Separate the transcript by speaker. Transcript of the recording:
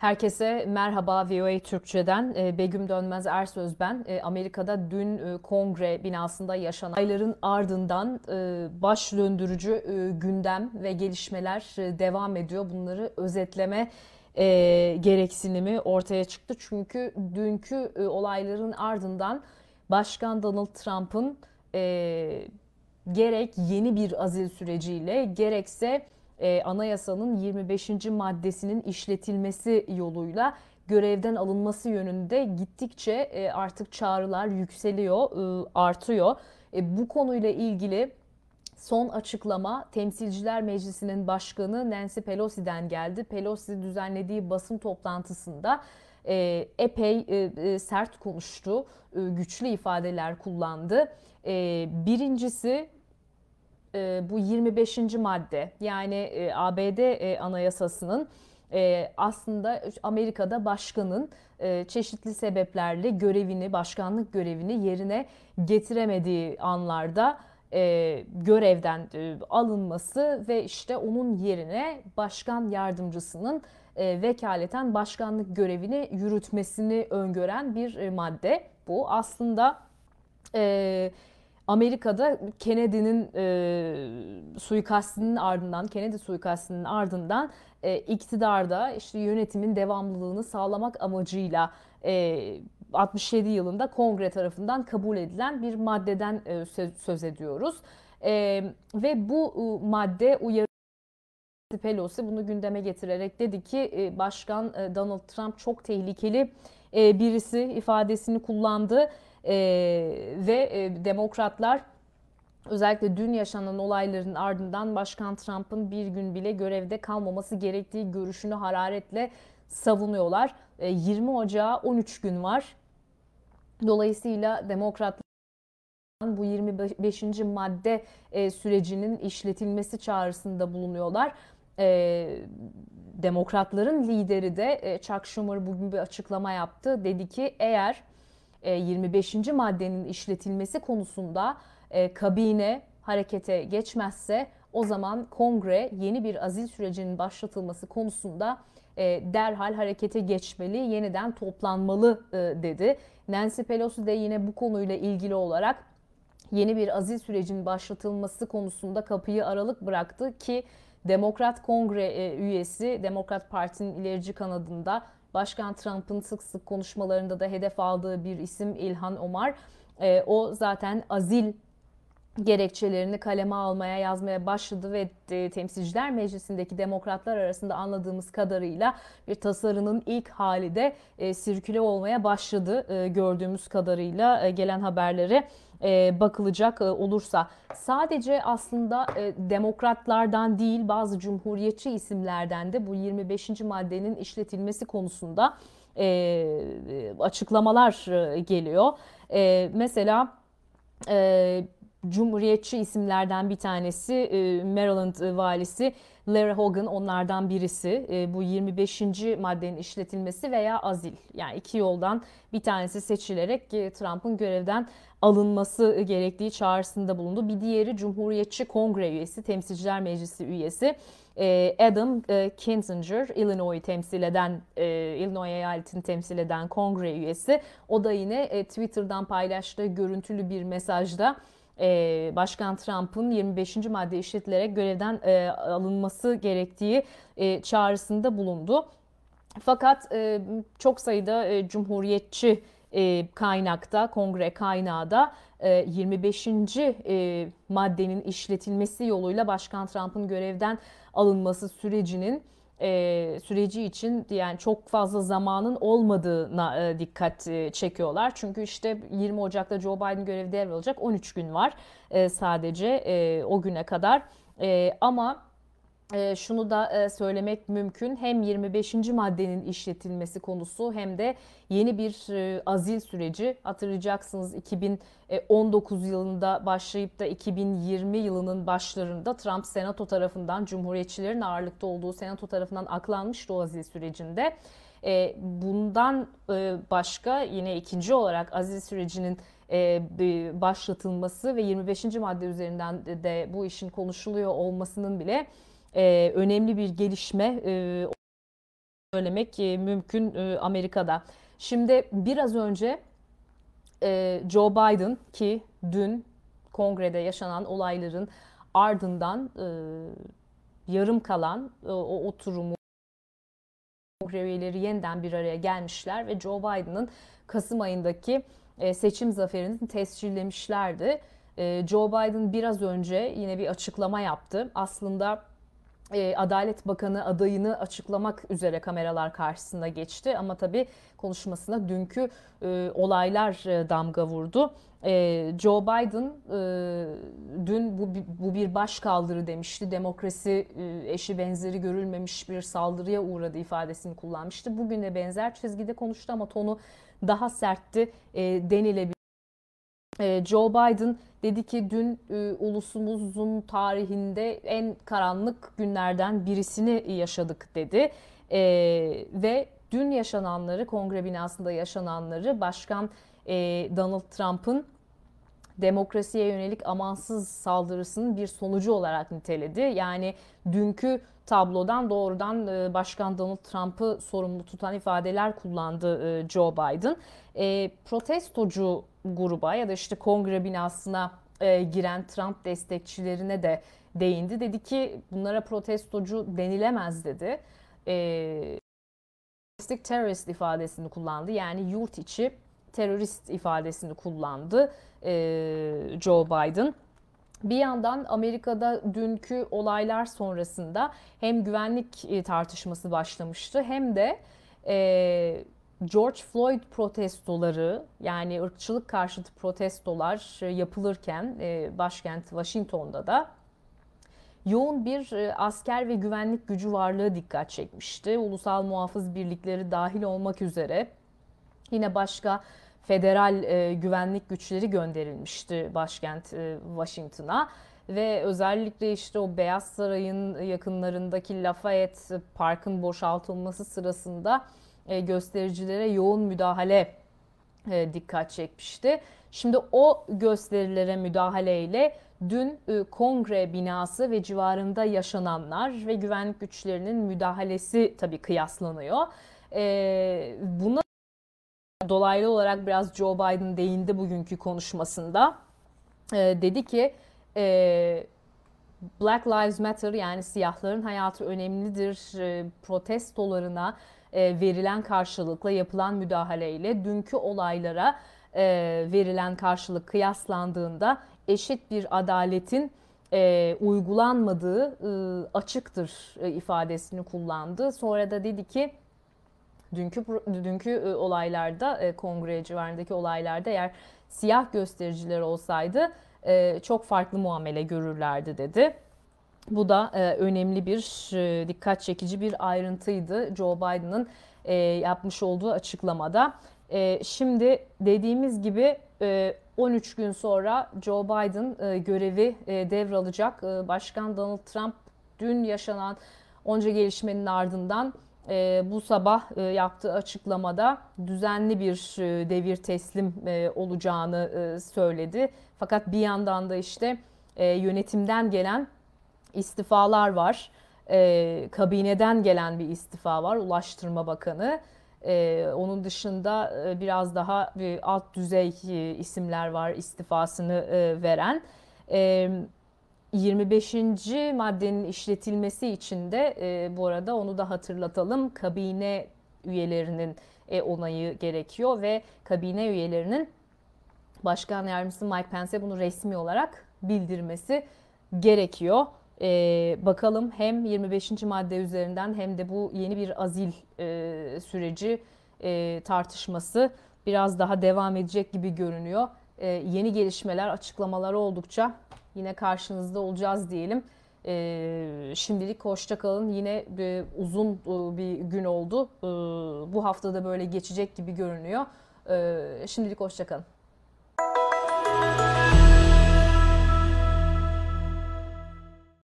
Speaker 1: Herkese merhaba VOA Türkçe'den. Ee, Begüm Dönmez Ersöz ben. Ee, Amerika'da dün e, kongre binasında yaşanan ayların ardından e, baş döndürücü e, gündem ve gelişmeler devam ediyor. Bunları özetleme gereksinimi ortaya çıktı. Çünkü dünkü olayların ardından Başkan Donald Trump'ın gerek yeni bir azil süreciyle gerekse e, anayasanın 25. maddesinin işletilmesi yoluyla görevden alınması yönünde gittikçe e, artık çağrılar yükseliyor, e, artıyor. E, bu konuyla ilgili son açıklama Temsilciler Meclisi'nin başkanı Nancy Pelosi'den geldi. Pelosi düzenlediği basın toplantısında e, epey e, e sert konuştu, e, güçlü ifadeler kullandı. E, birincisi e, bu 25. madde yani e, ABD e, anayasasının e, aslında Amerika'da başkanın e, çeşitli sebeplerle görevini, başkanlık görevini yerine getiremediği anlarda e, görevden e, alınması ve işte onun yerine başkan yardımcısının e, vekaleten başkanlık görevini yürütmesini öngören bir e, madde bu. Aslında e, Amerika'da Kennedy'nin e, suikastinin ardından, Kennedy suikastinin ardından e, iktidarda işte yönetimin devamlılığını sağlamak amacıyla e, 67 yılında Kongre tarafından kabul edilen bir maddeden e, söz, söz ediyoruz. E, ve bu e, madde uyarı Pelosi bunu gündeme getirerek dedi ki e, Başkan e, Donald Trump çok tehlikeli ee, birisi ifadesini kullandı ee, ve e, demokratlar özellikle dün yaşanan olayların ardından Başkan Trump'ın bir gün bile görevde kalmaması gerektiği görüşünü hararetle savunuyorlar. 20 ee, Ocağı 13 gün var. Dolayısıyla demokratlar bu 25. madde e, sürecinin işletilmesi çağrısında bulunuyorlar e, demokratların lideri de e, Chuck Schumer bugün bir açıklama yaptı. Dedi ki eğer e, 25. maddenin işletilmesi konusunda e, kabine harekete geçmezse o zaman kongre yeni bir azil sürecinin başlatılması konusunda e, derhal harekete geçmeli, yeniden toplanmalı e, dedi. Nancy Pelosi de yine bu konuyla ilgili olarak yeni bir azil sürecinin başlatılması konusunda kapıyı aralık bıraktı ki Demokrat Kongre e, üyesi, Demokrat Parti'nin ilerici kanadında Başkan Trump'ın sık sık konuşmalarında da hedef aldığı bir isim İlhan Omar. E, o zaten azil gerekçelerini kaleme almaya, yazmaya başladı ve e, Temsilciler Meclisi'ndeki demokratlar arasında anladığımız kadarıyla bir tasarının ilk hali de sirküle olmaya başladı gördüğümüz kadarıyla gelen haberleri. E, bakılacak e, olursa sadece aslında e, demokratlardan değil bazı cumhuriyetçi isimlerden de bu 25. maddenin işletilmesi konusunda açıklamalar geliyor. mesela Cumhuriyetçi isimlerden bir tanesi Maryland valisi Larry Hogan onlardan birisi. bu 25. maddenin işletilmesi veya azil. Yani iki yoldan bir tanesi seçilerek e, Trump'ın görevden alınması gerektiği çağrısında bulundu. Bir diğeri Cumhuriyetçi Kongre üyesi, Temsilciler Meclisi üyesi e, Adam e, Kinzinger, Illinois temsil eden, e, Illinois eyaletini temsil eden kongre üyesi. O da yine Twitter'dan paylaştığı görüntülü bir mesajda Başkan Trump'ın 25. madde işletilerek görevden alınması gerektiği çağrısında bulundu. Fakat çok sayıda cumhuriyetçi e, kaynakta, kongre kaynağı 25. E, e, maddenin işletilmesi yoluyla Başkan Trump'ın görevden alınması sürecinin süreci için yani çok fazla zamanın olmadığına dikkat çekiyorlar. Çünkü işte 20 Ocak'ta Joe Biden görevi devralacak 13 gün var sadece o güne kadar. E, ama ee, şunu da e, söylemek mümkün. Hem 25. maddenin işletilmesi konusu hem de yeni bir e, azil süreci. Hatırlayacaksınız 2019 yılında başlayıp da 2020 yılının başlarında Trump Senato tarafından Cumhuriyetçilerin ağırlıkta olduğu Senato tarafından aklanmıştı o azil sürecinde. E, bundan başka yine ikinci olarak azil sürecinin başlatılması ve 25. madde üzerinden de bu işin konuşuluyor olmasının bile e, önemli bir gelişme e, söylemek e, mümkün e, Amerika'da. Şimdi biraz önce e, Joe Biden ki dün kongrede yaşanan olayların ardından e, yarım kalan e, o oturumu kongre üyeleri yeniden bir araya gelmişler ve Joe Biden'ın Kasım ayındaki e, seçim zaferini tescillemişlerdi. E, Joe Biden biraz önce yine bir açıklama yaptı. Aslında e, Adalet Bakanı adayını açıklamak üzere kameralar karşısında geçti. Ama tabii konuşmasına dünkü e, olaylar e, damga vurdu. Joe Biden dün bu, bu bir baş kaldırı demişti. Demokrasi eşi benzeri görülmemiş bir saldırıya uğradı ifadesini kullanmıştı. Bugün de benzer çizgide konuştu ama tonu daha sertti denilebilir. Ee, Joe Biden dedi ki dün e, ulusumuzun tarihinde en karanlık günlerden birisini yaşadık dedi. E, ve dün yaşananları, kongre binasında yaşananları Başkan e, Donald Trump'ın demokrasiye yönelik amansız saldırısının bir sonucu olarak niteledi. Yani dünkü tablodan doğrudan e, Başkan Donald Trump'ı sorumlu tutan ifadeler kullandı e, Joe Biden. E, protestocu gruba ya da işte kongre binasına e, giren Trump destekçilerine de değindi. Dedi ki bunlara protestocu denilemez dedi. E, domestic terrorist ifadesini kullandı. Yani yurt içi terörist ifadesini kullandı e, Joe Biden. Bir yandan Amerika'da dünkü olaylar sonrasında hem güvenlik e, tartışması başlamıştı hem de e, George Floyd protestoları yani ırkçılık karşıtı protestolar e, yapılırken e, başkent Washington'da da yoğun bir e, asker ve güvenlik gücü varlığı dikkat çekmişti. Ulusal muhafız birlikleri dahil olmak üzere yine başka federal güvenlik güçleri gönderilmişti başkent Washington'a ve özellikle işte o Beyaz Saray'ın yakınlarındaki Lafayette Park'ın boşaltılması sırasında e, göstericilere yoğun müdahale e, dikkat çekmişti. Şimdi o gösterilere müdahaleyle dün e, kongre binası ve civarında yaşananlar ve güvenlik güçlerinin müdahalesi tabii kıyaslanıyor. Buna dolaylı olarak biraz Joe Biden değindi bugünkü konuşmasında. Dedi ki Black Lives Matter yani siyahların hayatı önemlidir protestolarına e, verilen karşılıkla yapılan müdahaleyle dünkü olaylara e, verilen karşılık kıyaslandığında eşit bir adaletin e, uygulanmadığı e, açıktır e, ifadesini kullandı. Sonra da dedi ki dünkü dünkü e, olaylarda e, kongre civarındaki olaylarda eğer siyah göstericiler olsaydı e, çok farklı muamele görürlerdi dedi. Bu da e, önemli bir e, dikkat çekici bir ayrıntıydı Joe Biden'ın e, yapmış olduğu açıklamada. E, şimdi dediğimiz gibi e, 13 gün sonra Joe Biden e, görevi e, devralacak. E, Başkan Donald Trump dün yaşanan onca gelişmenin ardından e, bu sabah e, yaptığı açıklamada düzenli bir e, devir teslim e, olacağını e, söyledi. Fakat bir yandan da işte e, yönetimden gelen istifalar var. E, kabineden gelen bir istifa var Ulaştırma Bakanı. E, onun dışında e, biraz daha bir e, alt düzey e, isimler var istifasını e, veren. E, ee, 25. maddenin işletilmesi için de e, bu arada onu da hatırlatalım. Kabine üyelerinin e, onayı gerekiyor ve kabine üyelerinin Başkan Yardımcısı Mike Pence bunu resmi olarak bildirmesi gerekiyor. Ee, bakalım hem 25. madde üzerinden hem de bu yeni bir azil e, süreci e, tartışması biraz daha devam edecek gibi görünüyor. E, yeni gelişmeler, açıklamalar oldukça yine karşınızda olacağız diyelim. E, şimdilik hoşça kalın. Yine e, uzun e, bir gün oldu. E, bu haftada böyle geçecek gibi görünüyor. E, şimdilik hoşça kalın.